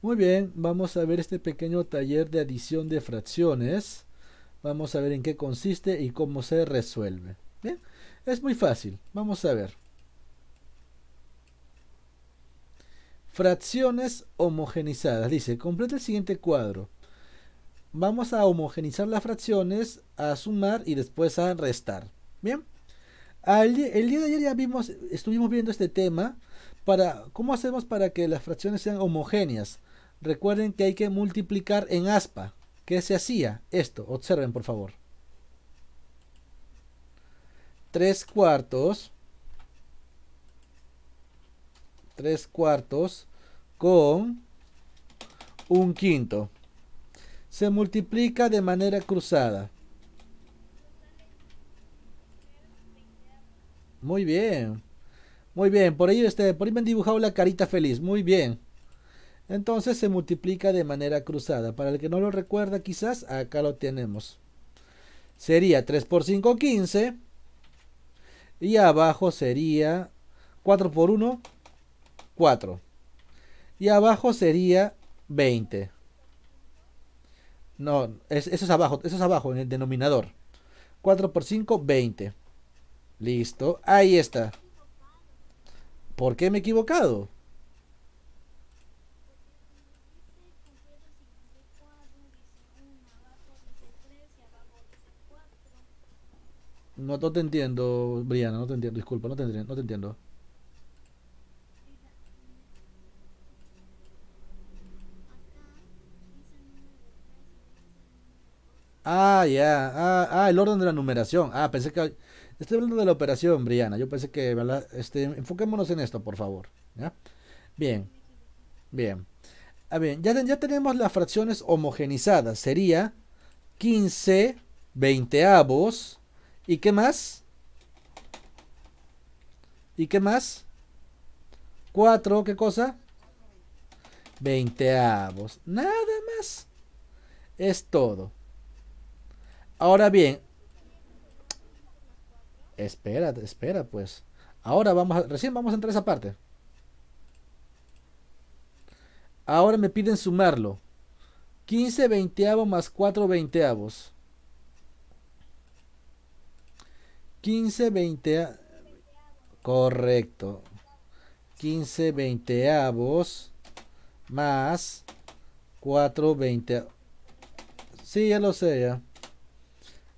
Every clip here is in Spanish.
Muy bien, vamos a ver este pequeño taller de adición de fracciones. Vamos a ver en qué consiste y cómo se resuelve. Bien, es muy fácil. Vamos a ver. Fracciones homogenizadas. Dice, completa el siguiente cuadro. Vamos a homogenizar las fracciones, a sumar y después a restar. Bien. el día de ayer ya vimos, estuvimos viendo este tema para cómo hacemos para que las fracciones sean homogéneas. Recuerden que hay que multiplicar en aspa. ¿Qué se hacía? Esto, observen por favor. Tres cuartos. Tres cuartos con un quinto. Se multiplica de manera cruzada. Muy bien. Muy bien. Por ahí, este, por ahí me han dibujado la carita feliz. Muy bien. Entonces se multiplica de manera cruzada. Para el que no lo recuerda, quizás acá lo tenemos. Sería 3 por 5, 15. Y abajo sería 4 por 1, 4. Y abajo sería 20. No, eso es abajo, eso es abajo en el denominador. 4 por 5, 20. Listo, ahí está. ¿Por qué me he equivocado? No, te entiendo, Briana, no te entiendo, disculpa, no te, no te entiendo. Ah, ya. Ah, ah, el orden de la numeración. Ah, pensé que... Estoy hablando de la operación, Briana. Yo pensé que, ¿verdad? Este, enfoquémonos en esto, por favor. Bien. Bien. bien. Ya, ya tenemos las fracciones homogenizadas. Sería 15 veinteavos ¿Y qué más? ¿Y qué más? Cuatro, ¿qué cosa? Veinteavos. Nada más. Es todo. Ahora bien. Espera, espera pues. Ahora vamos a, recién vamos a entrar a esa parte. Ahora me piden sumarlo. 15 veinteavos más 4 veinteavos. 15 20 correcto 15 20 avos más 4 20 sí ya lo sé ya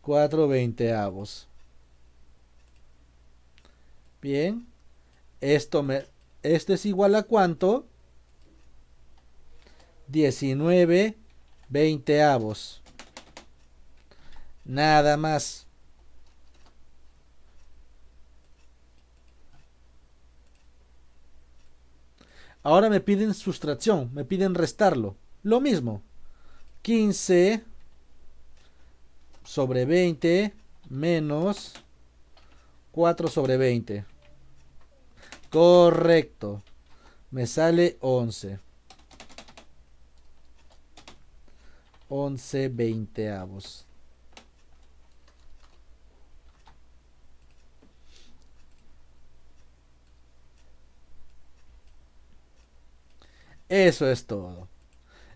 4 20 avos bien esto me esto es igual a cuánto 19 20 avos nada más Ahora me piden sustracción, me piden restarlo. Lo mismo. 15 sobre 20 menos 4 sobre 20. Correcto. Me sale 11. 11 veinteavos. Eso es todo.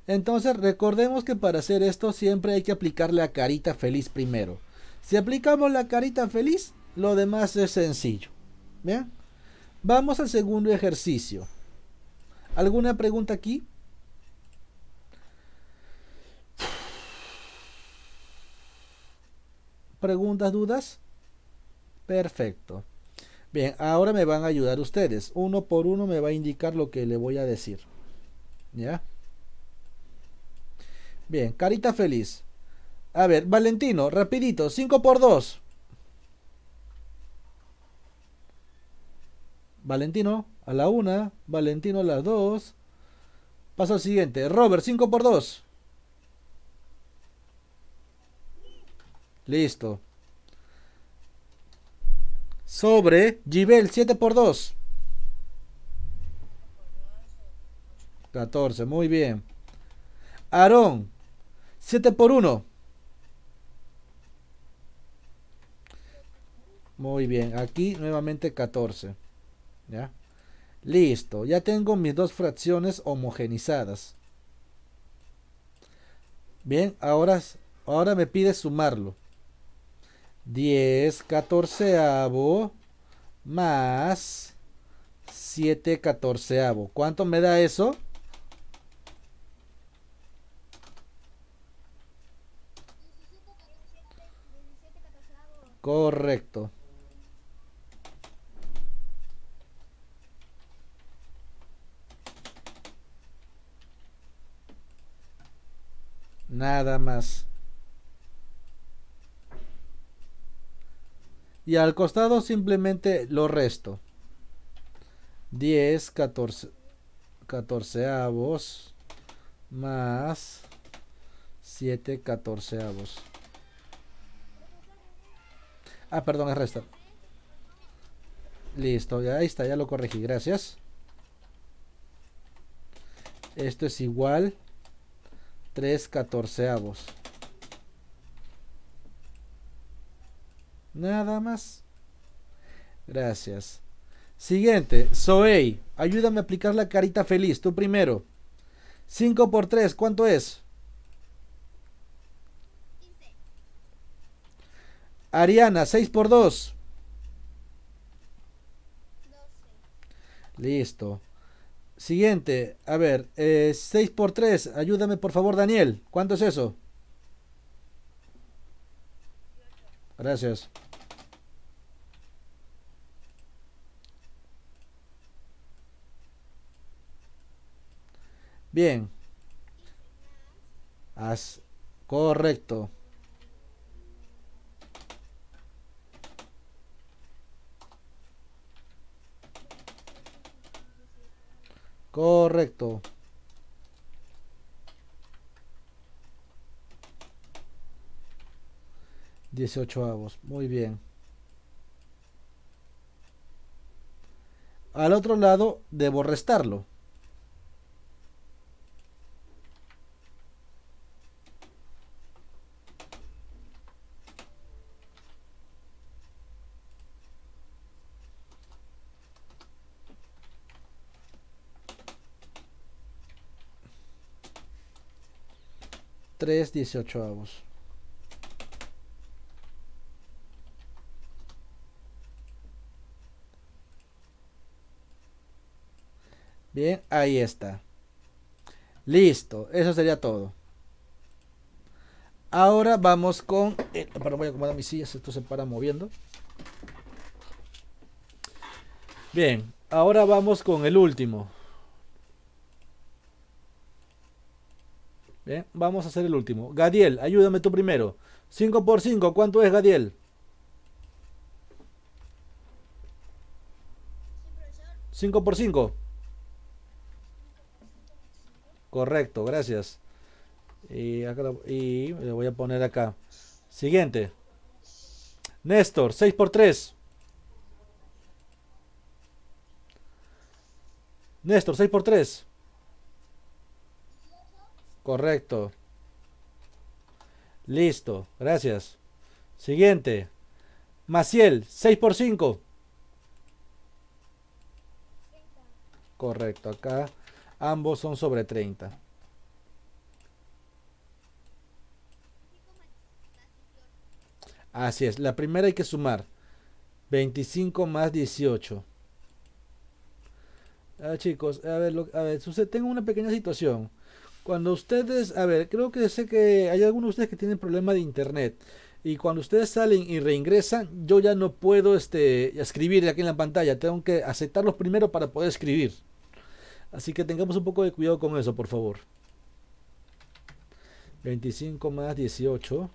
Entonces recordemos que para hacer esto siempre hay que aplicar la carita feliz primero. Si aplicamos la carita feliz, lo demás es sencillo. ¿Bien? Vamos al segundo ejercicio. ¿Alguna pregunta aquí? ¿Preguntas, dudas? Perfecto. Bien, ahora me van a ayudar ustedes. Uno por uno me va a indicar lo que le voy a decir. Bien, carita feliz. A ver, Valentino, rapidito, 5 por 2. Valentino a la 1, Valentino a las 2. paso al siguiente, Robert, 5 por 2. Listo. Sobre Gibel, 7 por 2. 14, muy bien. Aarón, 7 por 1. Muy bien, aquí nuevamente 14. ¿Ya? Listo, ya tengo mis dos fracciones homogenizadas. Bien, ahora, ahora me pide sumarlo. 10 catorceavo más 7 catorceavo. ¿Cuánto me da eso? Correcto. Nada más. Y al costado simplemente lo resto. 10, 14, 14 avos más 7 14 avos. Ah, perdón, es resto, Listo, ya ahí está, ya lo corregí, gracias. Esto es igual 3 catorceavos. Nada más. Gracias. Siguiente, Zoey, ayúdame a aplicar la carita feliz, tú primero. 5 por 3, ¿cuánto es? Ariana, 6 por 2. Listo. Siguiente, a ver, eh, 6 por 3, ayúdame por favor Daniel, ¿cuánto es eso? Gracias. Bien. As correcto. Correcto. Dieciocho avos. Muy bien. Al otro lado debo restarlo. 3 18avos. Bien, ahí está. Listo, eso sería todo. Ahora vamos con... El, eh, voy a acomodar mis sillas, esto se para moviendo. Bien, ahora vamos con el último. ¿Eh? vamos a hacer el último. Gadiel, ayúdame tú primero. 5 por 5, ¿cuánto es Gadiel? Sí, 5 por 5. Correcto, gracias. Y, acá, y le voy a poner acá. Siguiente. Néstor, 6 por 3. Néstor, 6 por 3. Correcto. Listo, gracias. Siguiente. Maciel, 6 por 5. Correcto, acá ambos son sobre 30. Así es, la primera hay que sumar. 25 más 18. A ah, chicos, a ver, a ver, tengo una pequeña situación. Cuando ustedes, a ver, creo que sé que hay algunos de ustedes que tienen problema de internet. Y cuando ustedes salen y reingresan, yo ya no puedo este, escribir aquí en la pantalla. Tengo que aceptarlos primero para poder escribir. Así que tengamos un poco de cuidado con eso, por favor. 25 más 18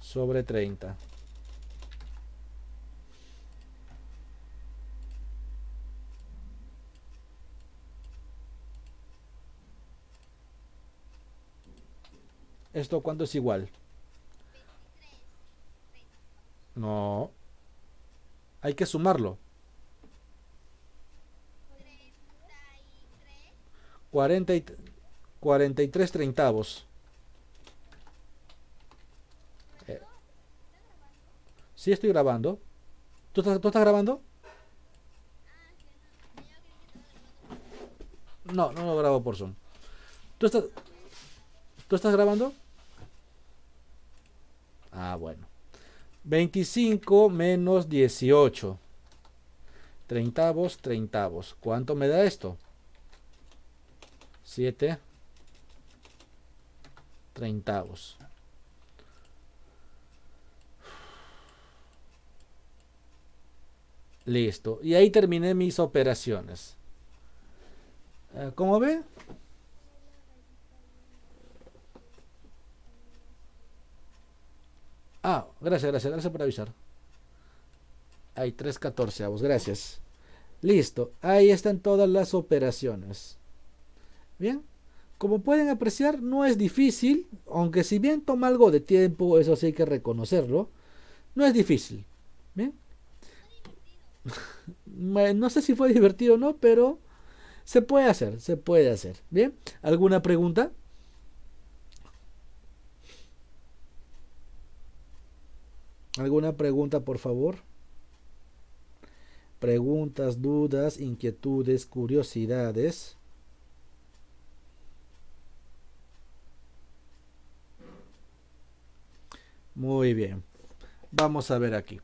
sobre 30. ¿Esto cuánto es igual? No. Hay que sumarlo. 40 y 43 treintavos. Eh. Sí, estoy grabando. ¿Tú estás, ¿Tú estás grabando? No, no lo grabo por Zoom. ¿Tú estás, ¿Tú estás grabando? Ah, bueno. 25 menos 18. Treintavos, treintavos. ¿Cuánto me da esto? 7 treintavos. Listo. Y ahí terminé mis operaciones. Eh, Como ve, Ah, gracias, gracias, gracias por avisar. Hay 314 vos, gracias. Listo, ahí están todas las operaciones. Bien, como pueden apreciar, no es difícil, aunque si bien toma algo de tiempo, eso sí hay que reconocerlo, no es difícil. Bien, no sé si fue divertido o no, pero se puede hacer, se puede hacer. Bien, ¿alguna pregunta? ¿Alguna pregunta, por favor? Preguntas, dudas, inquietudes, curiosidades. Muy bien. Vamos a ver aquí.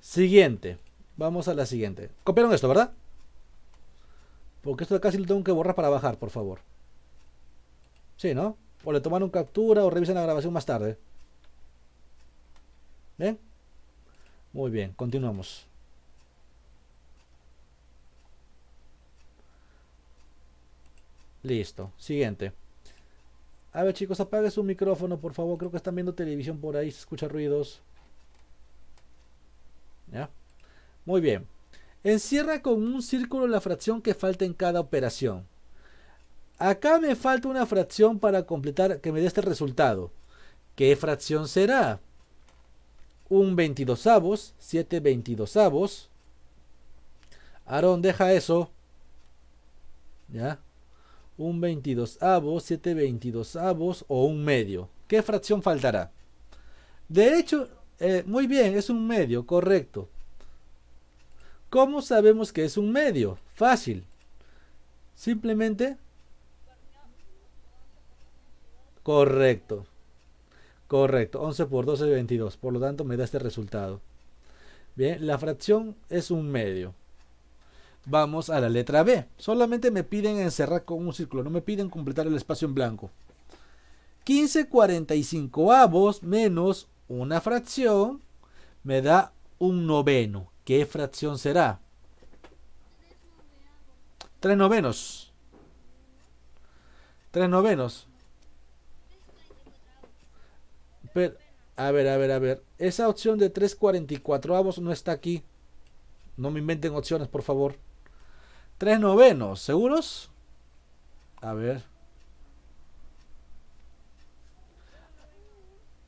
Siguiente. Vamos a la siguiente. Copiaron esto, ¿verdad? Porque esto de acá sí lo tengo que borrar para bajar, por favor. Sí, ¿no? O le tomaron captura o revisan la grabación más tarde. ¿Ven? Muy bien, continuamos. Listo, siguiente. A ver chicos, apague su micrófono, por favor. Creo que están viendo televisión por ahí, se escucha ruidos. ¿Ya? Muy bien. Encierra con un círculo la fracción que falta en cada operación. Acá me falta una fracción para completar que me dé este resultado. ¿Qué fracción será? un 22 avos, 7 22 avos. Aarón deja eso. ¿Ya? Un 22 avos, 7 22 avos o un medio. ¿Qué fracción faltará? De hecho, eh, muy bien, es un medio, correcto. ¿Cómo sabemos que es un medio? Fácil. Simplemente. Correcto. Correcto, 11 por 12 es 22. Por lo tanto, me da este resultado. Bien, la fracción es un medio. Vamos a la letra B. Solamente me piden encerrar con un círculo, no me piden completar el espacio en blanco. 15 45 avos menos una fracción me da un noveno. ¿Qué fracción será? Tres novenos. Tres novenos. Pero, a ver, a ver, a ver. Esa opción de 344 avos no está aquí. No me inventen opciones, por favor. Tres novenos, ¿seguros? A ver.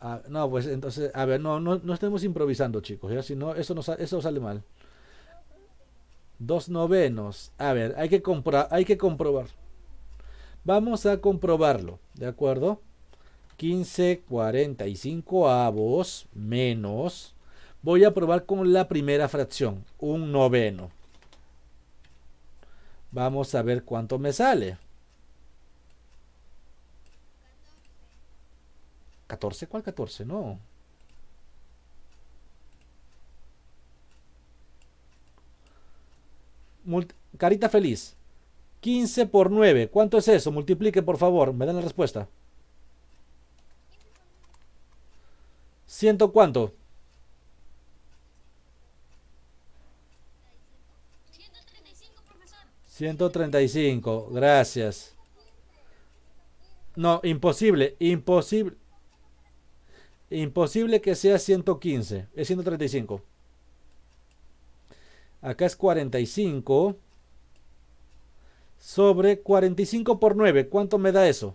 Ah, no, pues entonces, a ver, no, no, no estemos improvisando, chicos, ¿ya? Si no, eso, no, eso sale mal. Dos novenos. A ver, hay que, comprar hay que comprobar. Vamos a comprobarlo, ¿de acuerdo? 15 45 avos menos. Voy a probar con la primera fracción, un noveno. Vamos a ver cuánto me sale. 14, ¿cuál 14? No. Carita feliz. 15 por 9. ¿Cuánto es eso? Multiplique, por favor. Me dan la respuesta. ¿Ciento cuánto? 135, gracias. No, imposible, imposible. Imposible que sea 115, es 135. Acá es 45 sobre 45 por 9. ¿Cuánto me da eso?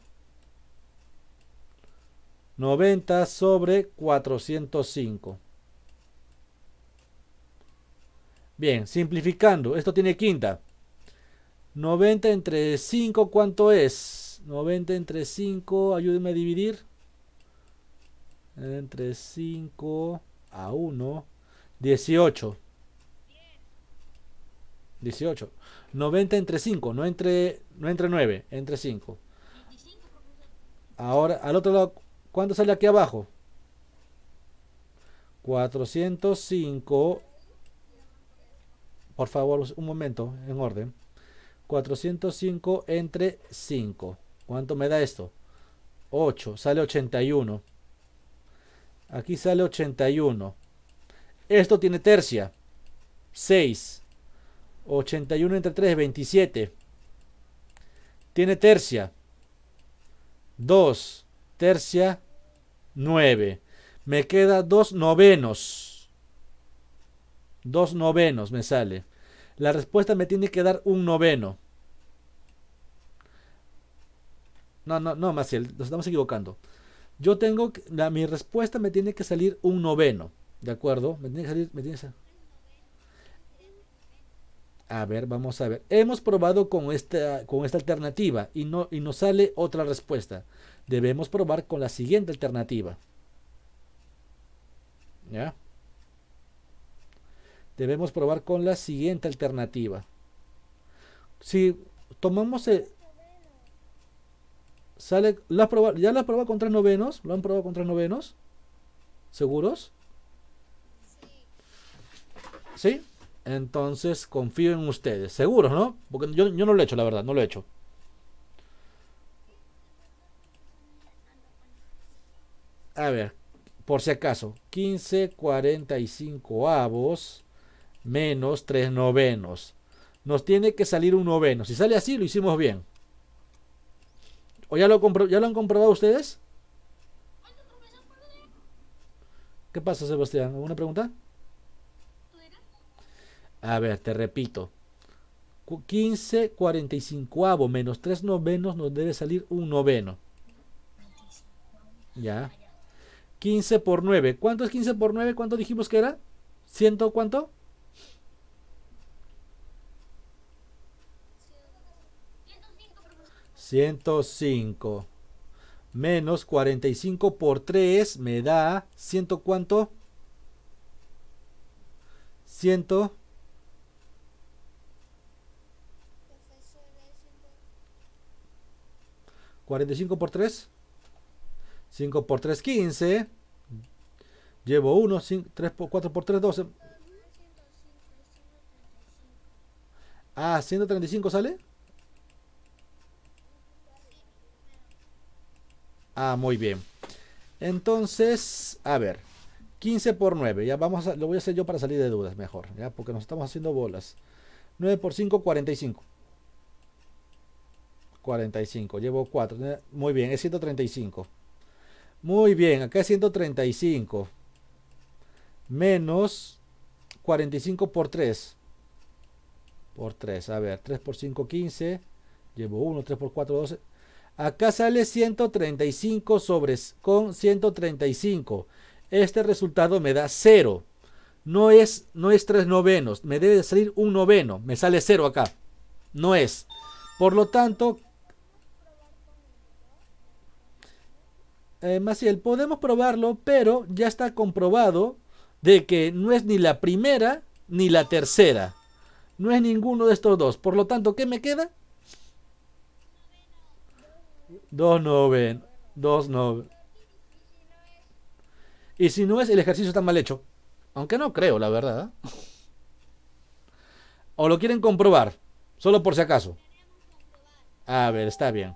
90 sobre 405. Bien, simplificando, esto tiene quinta. 90 entre 5, ¿cuánto es? 90 entre 5, ayúdenme a dividir. Entre 5 a 1, 18. 18. 90 entre 5, no entre, no entre 9, entre 5. Ahora, al otro lado, ¿Cuánto sale aquí abajo? 405. Por favor, un momento, en orden. 405 entre 5. ¿Cuánto me da esto? 8. Sale 81. Aquí sale 81. Esto tiene tercia. 6. 81 entre 3, 27. Tiene tercia. 2 tercia, 9. Me queda dos novenos. Dos novenos me sale. La respuesta me tiene que dar un noveno. No, no, no, Maciel, nos estamos equivocando. Yo tengo, la, mi respuesta me tiene que salir un noveno, ¿de acuerdo? Me tiene que salir, me tiene que salir. A ver, vamos a ver. Hemos probado con esta, con esta alternativa y, no, y nos sale otra respuesta. Debemos probar con la siguiente alternativa. ¿Ya? Debemos probar con la siguiente alternativa. Si tomamos el... Sale, ¿la probado, ¿Ya probado contra novenos? ¿Lo han probado contra novenos? ¿Seguros? ¿Sí? ¿Sí? Entonces confío en ustedes. Seguro, ¿no? Porque yo, no lo he hecho, la verdad, no lo he hecho. A ver, por si acaso, 15 45 avos menos 3 novenos. Nos tiene que salir un noveno. Si sale así, lo hicimos bien. ¿O ya lo, ya lo han comprobado ustedes? ¿Qué pasa, Sebastián? ¿Alguna pregunta? A ver, te repito. 15 45 menos 3 novenos nos debe salir un noveno. Ya. 15 por 9. ¿Cuánto es 15 por 9? ¿Cuánto dijimos que era? ¿Ciento cuánto? ¿105? menos 45 por 3 me da ciento cuánto? 100 45 por 3. 5 por 3, 15. Llevo 1. 3 4 por 3, 12. Ah, 135 sale. Ah, muy bien. Entonces, a ver. 15 por 9. Ya vamos a, lo voy a hacer yo para salir de dudas mejor. Ya, porque nos estamos haciendo bolas. 9 por 5, 45. 45. Llevo 4. Eh, muy bien, es 135. Muy bien, acá es 135. Menos 45 por 3. Por 3. A ver, 3 por 5, 15. Llevo 1, 3 por 4, 12. Acá sale 135 sobres con 135. Este resultado me da 0. No es, no es 3 novenos. Me debe salir un noveno. Me sale 0 acá. No es. Por lo tanto, eh, Maciel, podemos probarlo, pero ya está comprobado de que no es ni la primera ni la tercera. No es ninguno de estos dos. Por lo tanto, ¿qué me queda? Dos noven. Dos Y si no es, el ejercicio está mal hecho. Aunque no creo, la verdad. ¿ah? O lo quieren comprobar. Solo por si acaso. A ver, está bien.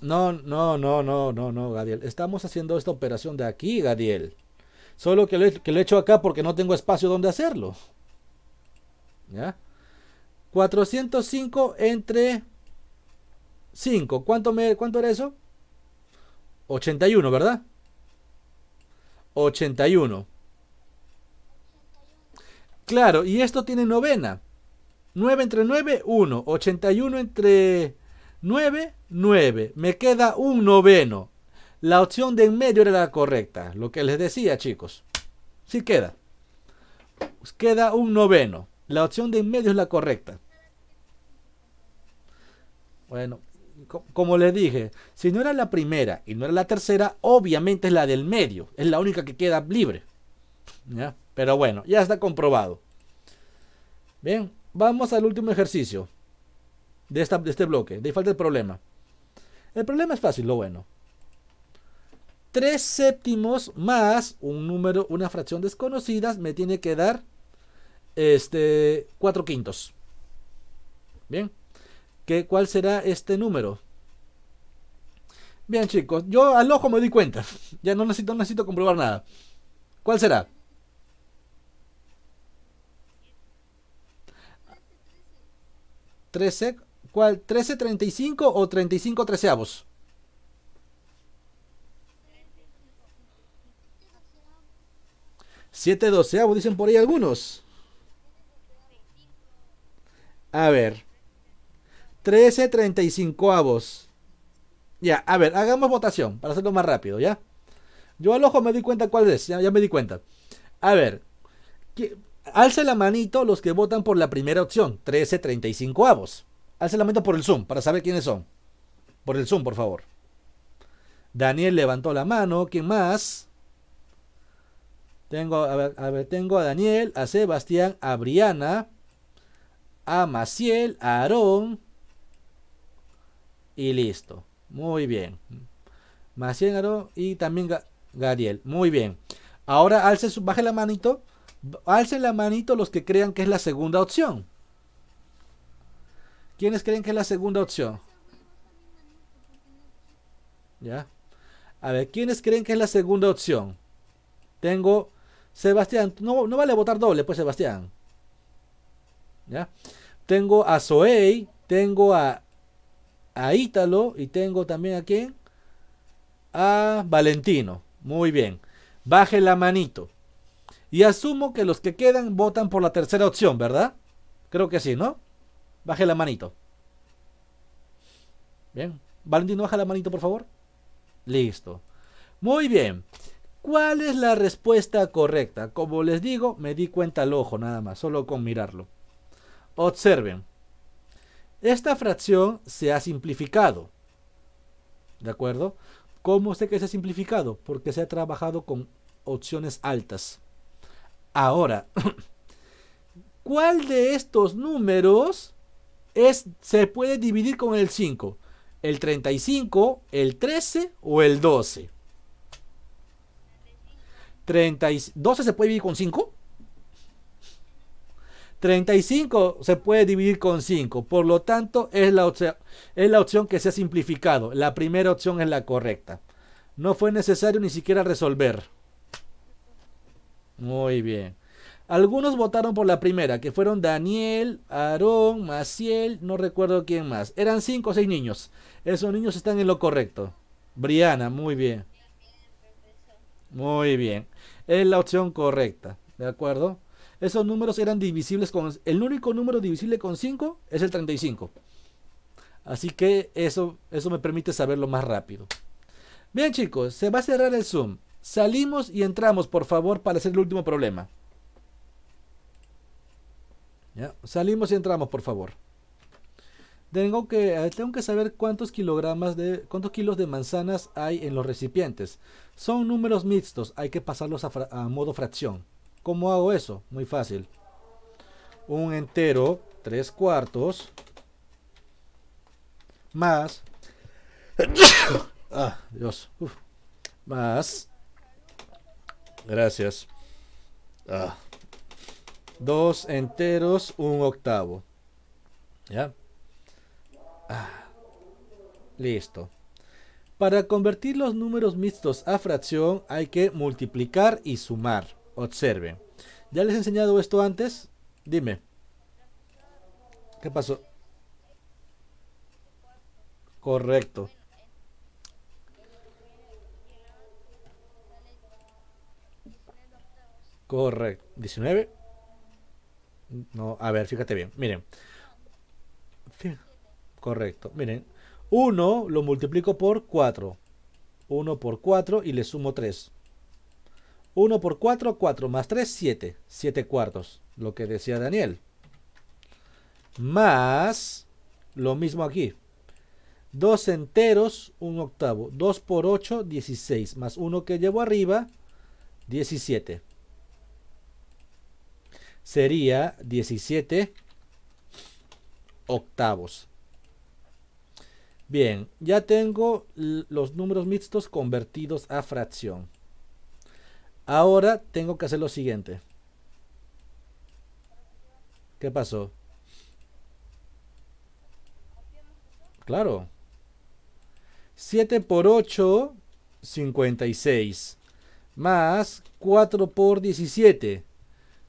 No, no, no, no, no, no, Gadiel. Estamos haciendo esta operación de aquí, Gadiel. Solo que lo, he hecho acá porque no tengo espacio donde hacerlo. ¿Ya? 405 entre 5. ¿Cuánto, me, ¿Cuánto era eso? 81, ¿verdad? 81. Claro, y esto tiene novena. 9 entre 9, 1. 81 entre 9, 9. Me queda un noveno. La opción de en medio era la correcta. Lo que les decía, chicos. Sí queda. Pues queda un noveno. La opción de en medio es la correcta. Bueno, como les dije, si no era la primera y no era la tercera, obviamente es la del medio. Es la única que queda libre. Pero bueno, ya está comprobado. Bien, Vamos al último ejercicio de, este bloque. De falta el problema. El problema es fácil, lo bueno. Tres séptimos más un número, una fracción desconocida, me tiene que dar este 4 quintos. Bien. ¿Qué, ¿Cuál será este número? Bien, chicos, yo al ojo me di cuenta. Ya no necesito, no necesito comprobar nada. ¿Cuál será? 13, ¿Cuál? ¿13.35 o 35 treceavos? ¿7 doceavos dicen por ahí algunos? A ver. 13 35avos. Ya, a ver, hagamos votación para hacerlo más rápido, ¿ya? Yo al ojo me di cuenta cuál es, ya, ya me di cuenta. A ver, alce la manito los que votan por la primera opción, 13.35 avos. Alce la manito por el Zoom, para saber quiénes son. Por el Zoom, por favor. Daniel levantó la mano, ¿quién más? Tengo a, ver, tengo a Daniel, a Sebastián, a Briana, a Maciel, a Aarón. Y listo. Muy bien. Maciel, Aarón y también Gabriel. Muy bien. Ahora alce, baje la manito Alcen la manito los que crean que es la segunda opción. ¿Quiénes creen que es la segunda opción? ¿Ya? A ver, ¿quiénes creen que es la segunda opción? Tengo Sebastián. No, vale votar doble, pues Sebastián. ¿Ya? Tengo a Zoey, tengo a, a Ítalo y tengo también a quién? A Valentino. Muy bien. Baje la manito. Y asumo que los que quedan votan por la tercera opción, ¿verdad? Creo que sí, ¿no? Baje la manito. Bien. Valentino, baja la manito, por favor. Listo. Muy bien. ¿Cuál es la respuesta correcta? Como les digo, me di cuenta al ojo nada más, solo con mirarlo. Observen. Esta fracción se ha simplificado. ¿De acuerdo? ¿Cómo sé que se ha simplificado? Porque se ha trabajado con opciones altas. Ahora, ¿cuál de estos números es, se puede dividir con el 5? ¿El 35, el 13 o el 12? ¿12 se puede dividir con 5? 35 se puede dividir con 5, por lo tanto es la, es la opción que se ha simplificado. La primera opción es la correcta. No fue necesario ni siquiera resolver. Muy bien. Algunos votaron por la primera, que fueron Daniel, Aarón, Maciel, no recuerdo quién más. Eran cinco o seis niños. Esos niños están en lo correcto. Briana, muy bien. Muy bien. Es la opción correcta, ¿de acuerdo? Esos números eran divisibles con... El único número divisible con 5 es el 35. Así que eso, eso me permite saberlo más rápido. Bien chicos, se va a cerrar el Zoom. Salimos y entramos, por favor, para hacer el último problema. Salimos y entramos, por favor. Tengo que, eh, tengo que saber cuántos kilogramos de cuántos kilos de manzanas hay en los recipientes. Son números mixtos, hay que pasarlos a, modo fracción. ¿Cómo hago eso? Muy fácil. Un entero, tres cuartos, más... Ah, Dios. más Gracias. Ah. Dos enteros, un octavo. ¿Ya? Ah. Listo. Para convertir los números mixtos a fracción hay que multiplicar y sumar. Observe. ¿Ya les he enseñado esto antes? Dime. ¿Qué pasó? Correcto. Correcto. 19. No, a ver, fíjate bien. Miren. Correcto. Miren. 1 lo multiplico por 4. 1 por 4 y le sumo 3. 1 por 4, 4 más 3, 7. 7 cuartos. Lo que decía Daniel. Más lo mismo aquí. 2 enteros, 1 octavo. 2 por 8, 16. Más 1 que llevo arriba, 17 sería 17 octavos. Bien, ya tengo los números mixtos convertidos a fracción. Ahora tengo que hacer lo siguiente. ¿Qué pasó? Claro. 7 por 8, 56. Más 4 por 17,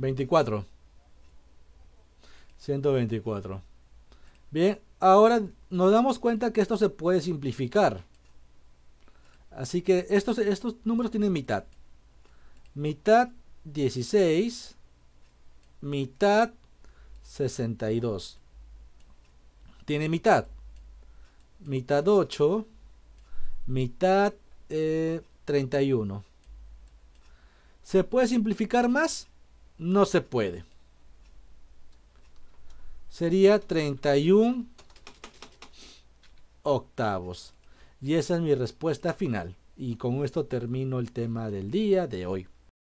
24. 124. Bien, ahora nos damos cuenta que esto se puede simplificar. Así que estos, estos números tienen mitad. Mitad 16. Mitad 62. Tiene mitad. Mitad 8. Mitad eh, 31. ¿Se puede simplificar más? no se puede. Sería 31 octavos. Y esa es mi respuesta final. Y con esto termino el tema del día de hoy.